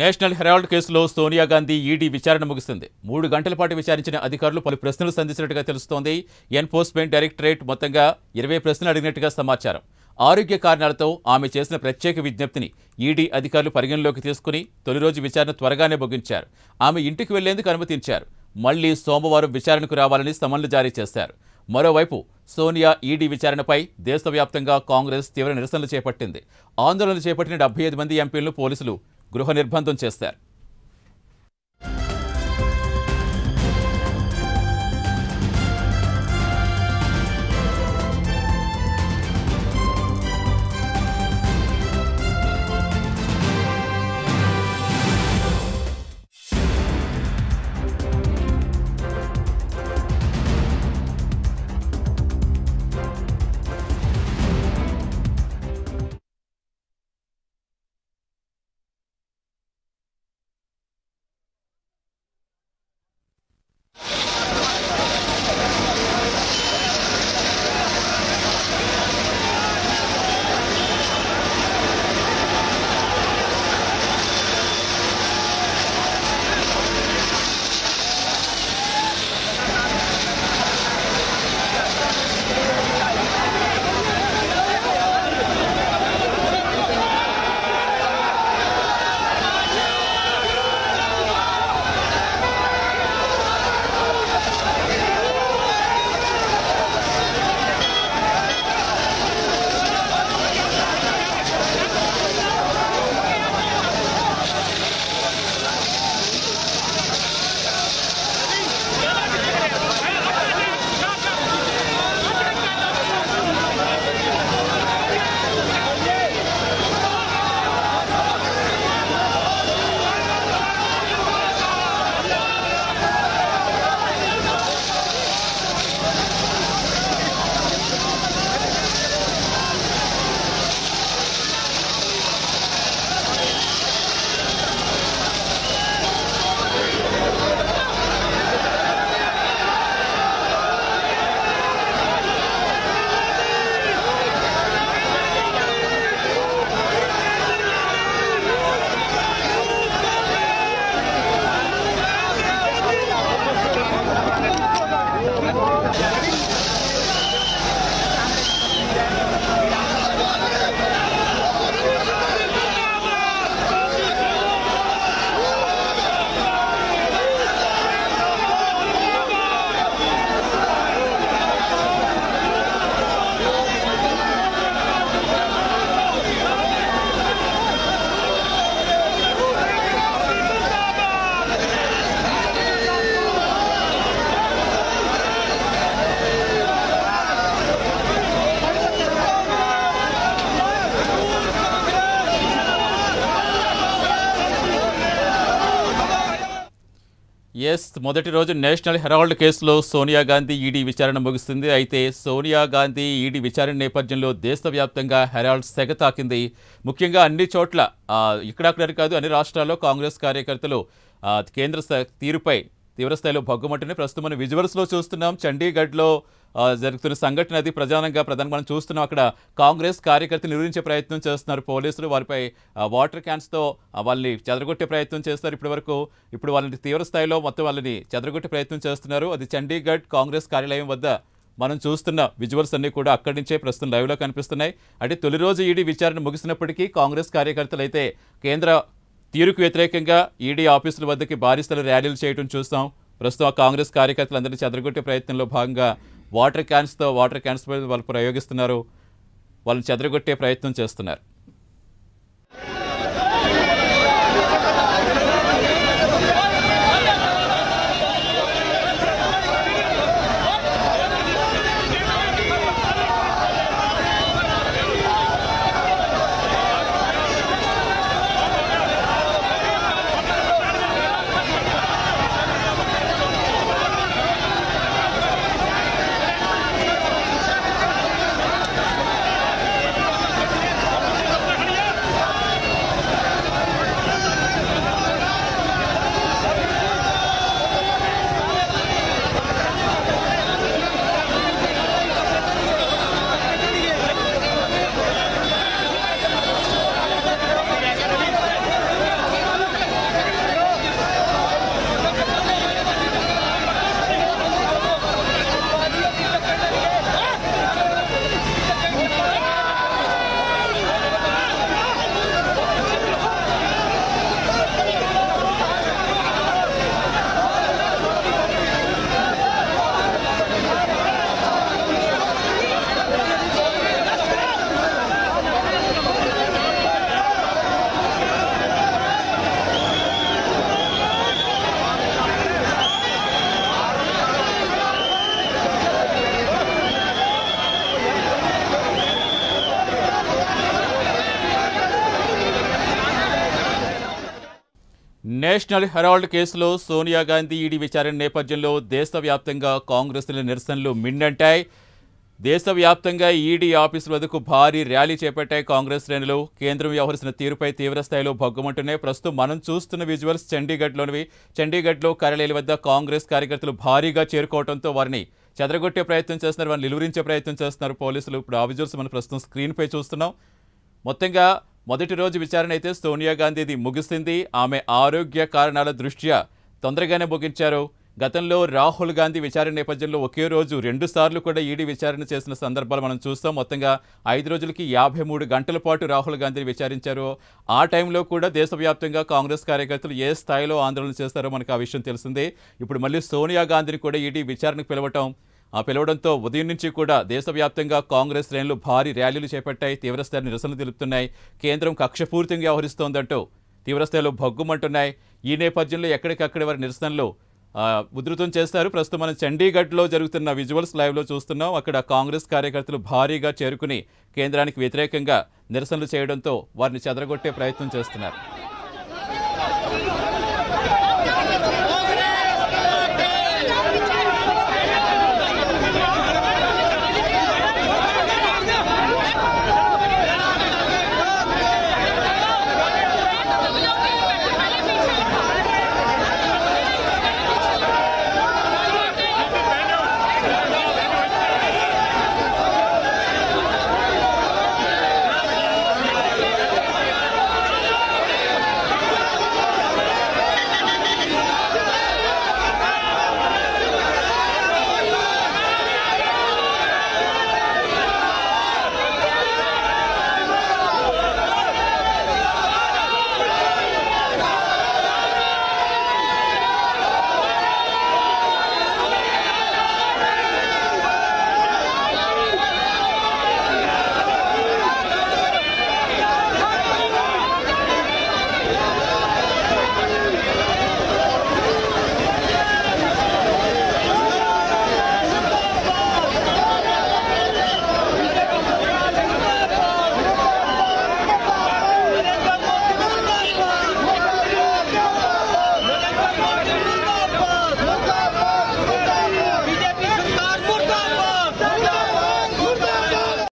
national Herald కేసులో Sonia Gandhi ED విచారణ ముగిసింది మూడు గంటల పాటు విచారించిన అధికారులు పలు ప్రశ్నలు సంధించినట్టుగా తెలుస్తోంది ఎన్ఫోర్స్మెంట్ డైరెక్టరేట్ మొత్తంగా ఇరవై ప్రశ్నలు అడిగినట్టుగా సమాచారం ఆరోగ్య కారణాలతో ఆమె చేసిన ప్రత్యేక విజ్ఞప్తిని ఈడీ అధికారులు పరిగణలోకి తీసుకుని తొలి రోజు విచారణ త్వరగానే ముగించారు ఆమె ఇంటికి వెళ్లేందుకు అనుమతించారు మళ్లీ సోమవారం విచారణకు రావాలని సమన్లు జారీ చేశారు మరోవైపు సోనియా ఈడీ విచారణపై దేశవ్యాప్తంగా కాంగ్రెస్ తీవ్ర నిరసనలు చేపట్టింది ఆందోళన చేపట్టిన డెబ్బై మంది ఎంపీలను పోలీసులు గృహ నిర్బంధం చేస్తారు ఎస్ మొదటి రోజు నేషనల్ హెరాల్డ్ కేసులో సోనియా గాంధీ ఈడీ విచారణ ముగుస్తుంది అయితే సోనియా గాంధీ ఈడీ విచారణ నేపథ్యంలో దేశవ్యాప్తంగా హెరాల్డ్ సెగ తాకింది ముఖ్యంగా అన్ని చోట్ల ఇక్కడక్కడ కాదు అన్ని రాష్ట్రాల్లో కాంగ్రెస్ కార్యకర్తలు కేంద్ర తీరుపై తీవ్రస్థాయిలో భగ్గుమంటుంది ప్రస్తుతం మనం విజువల్స్లో చూస్తున్నాం చండీగఢ్లో జరుగుతున్న సంఘటన అది ప్రధానంగా ప్రధాన మనం చూస్తున్నాం అక్కడ కాంగ్రెస్ కార్యకర్తలు నిర్వహించే ప్రయత్నం చేస్తున్నారు పోలీసులు వారిపై వాటర్ క్యాన్స్తో వాళ్ళని చెదరగొట్టే ప్రయత్నం చేస్తున్నారు ఇప్పటి వరకు ఇప్పుడు వాళ్ళని తీవ్రస్థాయిలో మొత్తం వాళ్ళని చెదరగొట్టే ప్రయత్నం చేస్తున్నారు అది చండీగఢ్ కాంగ్రెస్ కార్యాలయం వద్ద మనం చూస్తున్న విజువల్స్ అన్నీ కూడా అక్కడి నుంచే ప్రస్తుతం లైవ్లో కనిపిస్తున్నాయి అంటే తొలి రోజు ఈడీ విచారణ ముగిసినప్పటికీ కాంగ్రెస్ కార్యకర్తలు అయితే కేంద్ర తీరుకు వ్యతిరేకంగా ఈడీ ఆఫీసుల వద్దకి బారిస్తలు ర్యాలీలు చేయడం చూస్తాం ప్రస్తుతం కాంగ్రెస్ కార్యకర్తలందరినీ చెదరగొట్టే ప్రయత్నంలో భాగంగా వాటర్ క్యాన్స్తో వాటర్ క్యాన్స్ వాళ్ళు ప్రయోగిస్తున్నారు వాళ్ళని చెదరగొట్టే ప్రయత్నం చేస్తున్నారు నేషనల్ హెరాల్డ్ కేసులో సోనియా గాంధీ ఈడీ విచారణ నేపథ్యంలో దేశవ్యాప్తంగా కాంగ్రెస్ల నిరసనలు మిన్నంటాయి దేశవ్యాప్తంగా ఈడీ ఆఫీసుల వద్దకు భారీ ర్యాలీ చేపట్టాయి కాంగ్రెస్ శ్రేణులు కేంద్రం వ్యవహరిస్తున్న తీరుపై తీవ్రస్థాయిలో భగ్గుమంటున్నాయి ప్రస్తుతం మనం చూస్తున్న విజువల్స్ చండీగఢ్లోనివి చండీగఢ్లో కార్యాలయాల వద్ద కాంగ్రెస్ కార్యకర్తలు భారీగా చేరుకోవడంతో వారిని చెదరగొట్టే ప్రయత్నం చేస్తున్నారు వారిని నిలువరించే ప్రయత్నం చేస్తున్నారు పోలీసులు ఇప్పుడు ఆ విజువల్స్ మనం ప్రస్తుతం స్క్రీన్పై చూస్తున్నాం మొత్తంగా మొదటి రోజు విచారణ అయితే సోనియా గాంధీది ముగిసింది ఆమె ఆరోగ్య కారణాల దృష్ట్యా తొందరగానే ముగించారు గతంలో రాహుల్ గాంధీ విచారణ నేపథ్యంలో ఒకే రోజు రెండుసార్లు కూడా ఈడీ విచారణ చేసిన సందర్భాలు మనం చూస్తాం మొత్తంగా ఐదు రోజులకి యాభై మూడు గంటల పాటు రాహుల్ గాంధీని విచారించారు ఆ టైంలో కూడా దేశవ్యాప్తంగా కాంగ్రెస్ కార్యకర్తలు ఏ స్థాయిలో ఆందోళన చేస్తారో మనకు ఆ విషయం తెలిసిందే ఇప్పుడు మళ్ళీ సోనియా గాంధీని కూడా ఈడీ విచారణకు పిలవటం ఆ పిలవడంతో ఉదయం నుంచి కూడా దేశవ్యాప్తంగా కాంగ్రెస్ శ్రేణులు భారీ ర్యాలీలు చేపట్టాయి తీవ్రస్థాయి నిరసనలు తెలుపుతున్నాయి కేంద్రం కక్షపూర్తిగా వ్యవహరిస్తోందంటూ తీవ్రస్థాయిలో భగ్గుమంటున్నాయి ఈ నేపథ్యంలో ఎక్కడికక్కడ వారి నిరసనలు ఉధృతం చేస్తారు ప్రస్తుతం మనం చండీగఢ్లో జరుగుతున్న విజువల్స్ లైవ్లో చూస్తున్నాం అక్కడ కాంగ్రెస్ కార్యకర్తలు భారీగా చేరుకుని కేంద్రానికి వ్యతిరేకంగా నిరసనలు చేయడంతో వారిని చెదరగొట్టే ప్రయత్నం చేస్తున్నారు